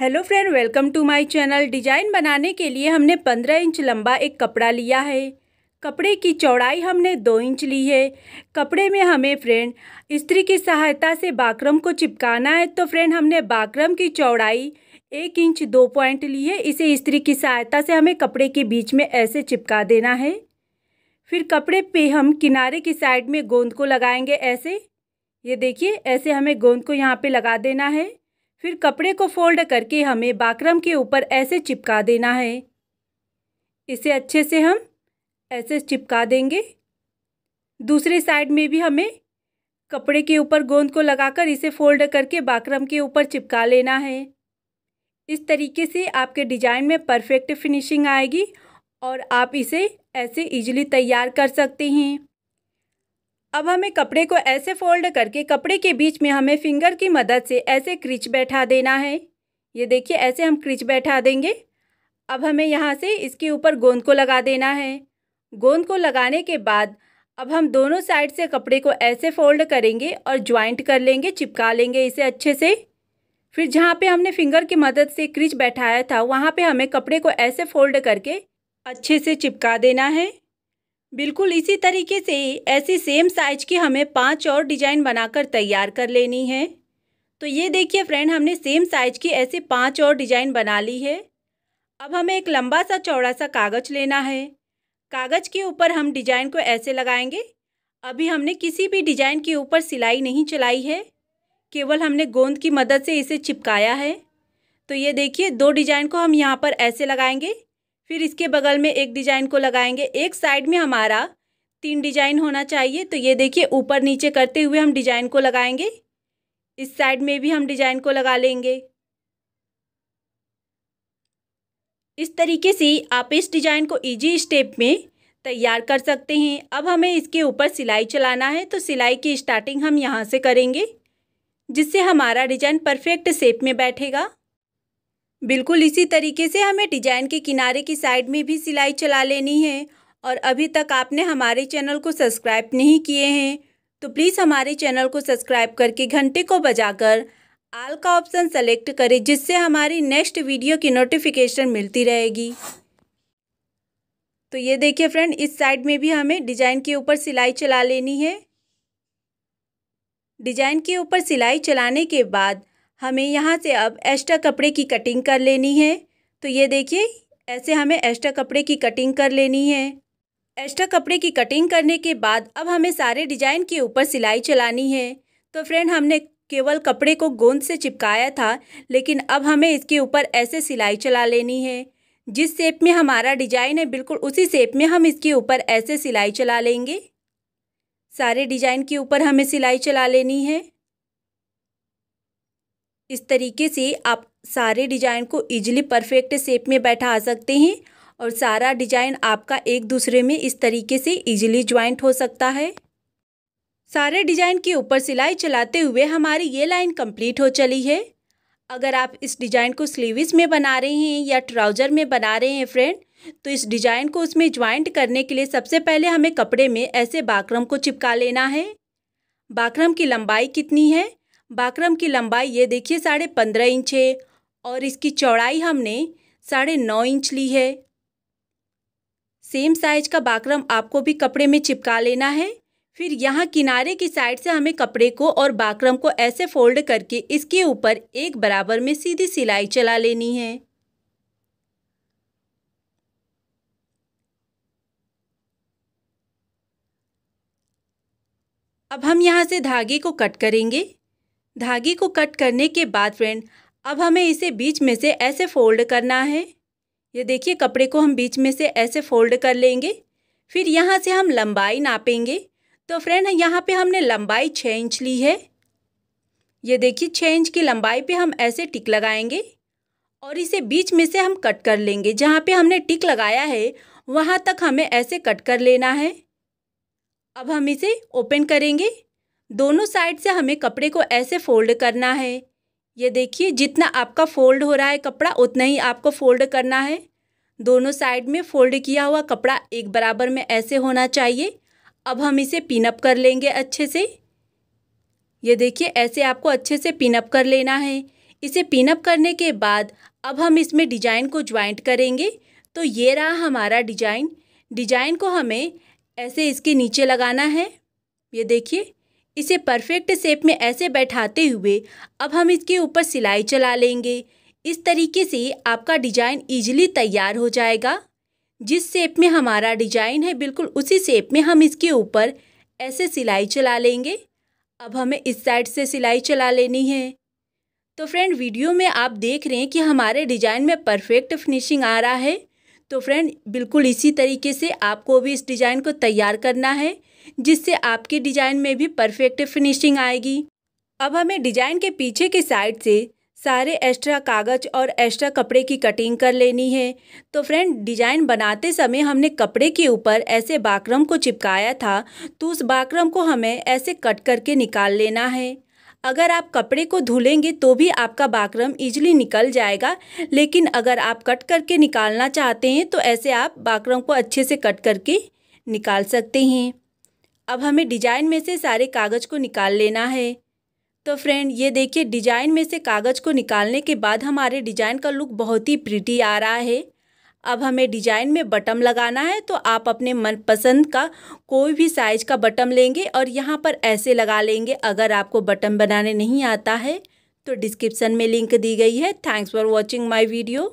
hello friend welcome to my channel design बनाने के लिए हमने 15 इंच लंबा एक कपड़ा लिया है कपड़े की चौड़ाई हमने दो इंच ली है कपड़े में हमें फ्रेंड स्त्री की सहायता से बाक्रम को चिपकाना है तो फ्रेंड हमने बाक्रम की चौड़ाई एक इंच दो पॉइंट ली है इसे स्त्री की सहायता से हमें कपड़े के बीच में ऐसे चिपका देना है फिर कपड़े पे हम किनारे की साइड में गोंद को लगाएंगे ऐसे ये देखिए ऐसे हमें गोंद को यहाँ पे लगा देना है फिर कपड़े को फोल्ड करके हमें बाकरम के ऊपर ऐसे चिपका देना है इसे अच्छे से हम ऐसे चिपका देंगे दूसरे साइड में भी हमें कपड़े के ऊपर गोंद को लगाकर इसे फोल्ड करके बाकरम के ऊपर चिपका लेना है इस तरीके से आपके डिजाइन में परफेक्ट फिनिशिंग आएगी और आप इसे ऐसे इजीली तैयार कर सकते हैं अब हमें कपड़े को ऐसे फोल्ड करके कपड़े के बीच में हमें फिंगर की मदद से ऐसे क्रिच बैठा देना है ये देखिए ऐसे हम क्रिच बैठा देंगे अब हमें यहाँ से इसके ऊपर गोंद को लगा देना है गोंद को लगाने के बाद अब हम दोनों साइड से कपड़े को ऐसे फोल्ड करेंगे और ज्वाइंट कर लेंगे चिपका लेंगे इसे अच्छे से फिर जहाँ पे हमने फिंगर की मदद से क्रिच बैठाया था वहाँ पे हमें कपड़े को ऐसे फोल्ड करके अच्छे से चिपका देना है बिल्कुल इसी तरीके से ऐसी सेम साइज की हमें पांच और डिजाइन बनाकर तैयार कर लेनी है तो ये देखिए फ्रेंड हमने सेम साइज की ऐसे पांच और डिजाइन बना ली है अब हमें एक लंबा सा चौड़ा सा कागज़ लेना है कागज़ के ऊपर हम डिजाइन को ऐसे लगाएंगे अभी हमने किसी भी डिजाइन के ऊपर सिलाई नहीं चलाई है केवल हमने गोंद की मदद से इसे चिपकाया है तो ये देखिए दो डिजाइन को हम यहाँ पर ऐसे लगाएंगे फिर इसके बगल में एक डिजाइन को लगाएंगे एक साइड में हमारा तीन डिजाइन होना चाहिए तो ये देखिए ऊपर नीचे करते हुए हम डिजाइन को लगाएंगे इस साइड में भी हम डिजाइन को लगा लेंगे इस तरीके से आप इस डिजाइन को इजी स्टेप में तैयार कर सकते हैं अब हमें इसके ऊपर सिलाई चलाना है तो सिलाई की स्टार्टिंग हम यहाँ से करेंगे जिससे हमारा डिजाइन परफेक्ट शेप में बैठेगा बिल्कुल इसी तरीके से हमें डिजाइन के किनारे की साइड में भी सिलाई चला लेनी है और अभी तक आपने हमारे चैनल को सब्सक्राइब नहीं किए हैं तो प्लीज़ हमारे चैनल को सब्सक्राइब करके घंटे को बजाकर आल का ऑप्शन सेलेक्ट करें जिससे हमारी नेक्स्ट वीडियो की नोटिफिकेशन मिलती रहेगी तो ये देखिए फ्रेंड इस साइड में भी हमें डिजाइन के ऊपर सिलाई चला लेनी है डिजाइन के ऊपर सिलाई चलाने के बाद हमें यहाँ से अब एक्स्ट्रा कपड़े की कटिंग कर लेनी है तो ये देखिए ऐसे हमें एक्स्ट्रा कपड़े की कटिंग कर लेनी है एक्स्ट्रा कपड़े की कटिंग करने के बाद अब हमें सारे डिजाइन के ऊपर सिलाई चलानी है तो फ्रेंड हमने केवल कपड़े को गोंद से चिपकाया था लेकिन अब हमें इसके ऊपर ऐसे सिलाई चला लेनी है जिस शेप में हमारा डिजाइन है बिल्कुल उसी शेप में हम इसके ऊपर ऐसे सिलाई चला लेंगे सारे डिजाइन के ऊपर हमें सिलाई चला लेनी है इस तरीके से आप सारे डिजाइन को इजीली परफेक्ट शेप में बैठा सकते हैं और सारा डिजाइन आपका एक दूसरे में इस तरीके से इजीली ज्वाइंट हो सकता है सारे डिजाइन के ऊपर सिलाई चलाते हुए हमारी ये लाइन कंप्लीट हो चली है अगर आप इस डिजाइन को स्लीविज में बना रहे हैं या ट्राउजर में बना रहे हैं फ्रेंड तो इस डिजाइन को उसमें ज्वाइंट करने के लिए सबसे पहले हमें कपड़े में ऐसे बाकरम को चिपका लेना है बाक्रम की लंबाई कितनी है बाकरम की लंबाई ये देखिए साढ़े पंद्रह इंच है और इसकी चौड़ाई हमने साढ़े नौ इंच ली है सेम साइज का बाकरम आपको भी कपड़े में चिपका लेना है फिर यहाँ किनारे की साइड से हमें कपड़े को और बाकरम को ऐसे फोल्ड करके इसके ऊपर एक बराबर में सीधी सिलाई चला लेनी है अब हम यहाँ से धागे को कट करेंगे धागे को कट करने के बाद फ्रेंड अब हमें इसे बीच में से ऐसे फोल्ड करना है ये देखिए कपड़े को हम बीच में से ऐसे फोल्ड कर लेंगे फिर यहाँ से हम लंबाई नापेंगे तो फ्रेंड यहाँ पे हमने लंबाई छः इंच ली है ये देखिए छः इंच की लंबाई पे हम ऐसे टिक लगाएंगे और इसे बीच में से हम कट कर लेंगे जहाँ पे हमने टिक लगाया है वहाँ तक हमें ऐसे कट कर लेना है अब हम इसे ओपन करेंगे दोनों साइड से हमें कपड़े को ऐसे फोल्ड करना है ये देखिए जितना आपका फोल्ड हो रहा है कपड़ा उतना ही आपको फोल्ड करना है दोनों साइड में फोल्ड किया हुआ कपड़ा एक बराबर में ऐसे होना चाहिए अब हम इसे पिनअप कर लेंगे अच्छे से ये देखिए ऐसे आपको अच्छे से पिनअप कर लेना है इसे पिनअप करने के बाद अब हम इसमें डिजाइन को ज्वाइंट करेंगे तो ये रहा हमारा डिजाइन डिजाइन को हमें ऐसे इसके नीचे लगाना है ये देखिए इसे परफेक्ट शेप में ऐसे बैठाते हुए अब हम इसके ऊपर सिलाई चला लेंगे इस तरीके से आपका डिजाइन ईजिली तैयार हो जाएगा जिस शेप में हमारा डिजाइन है बिल्कुल उसी शेप में हम इसके ऊपर ऐसे सिलाई चला लेंगे अब हमें इस साइड से सिलाई चला लेनी है तो फ्रेंड वीडियो में आप देख रहे हैं कि हमारे डिजाइन में परफेक्ट फिनिशिंग आ रहा है तो फ्रेंड बिल्कुल इसी तरीके से आपको भी इस डिज़ाइन को तैयार करना है जिससे आपके डिज़ाइन में भी परफेक्ट फिनिशिंग आएगी अब हमें डिज़ाइन के पीछे के साइड से सारे एक्स्ट्रा कागज और एक्स्ट्रा कपड़े की कटिंग कर लेनी है तो फ्रेंड डिजाइन बनाते समय हमने कपड़े के ऊपर ऐसे बाकरम को चिपकाया था तो उस बाक्रम को हमें ऐसे कट करके निकाल लेना है अगर आप कपड़े को धुलेंगे तो भी आपका बाकरम इजली निकल जाएगा लेकिन अगर आप कट करके निकालना चाहते हैं तो ऐसे आप बाकरम को अच्छे से कट करके निकाल सकते हैं अब हमें डिजाइन में से सारे कागज़ को निकाल लेना है तो फ्रेंड ये देखिए डिजाइन में से कागज़ को निकालने के बाद हमारे डिजाइन का लुक बहुत ही प्रिटी आ रहा है अब हमें डिजाइन में बटम लगाना है तो आप अपने मनपसंद का कोई भी साइज का बटम लेंगे और यहाँ पर ऐसे लगा लेंगे अगर आपको बटम बनाने नहीं आता है तो डिस्क्रिप्शन में लिंक दी गई है thanks for watching my video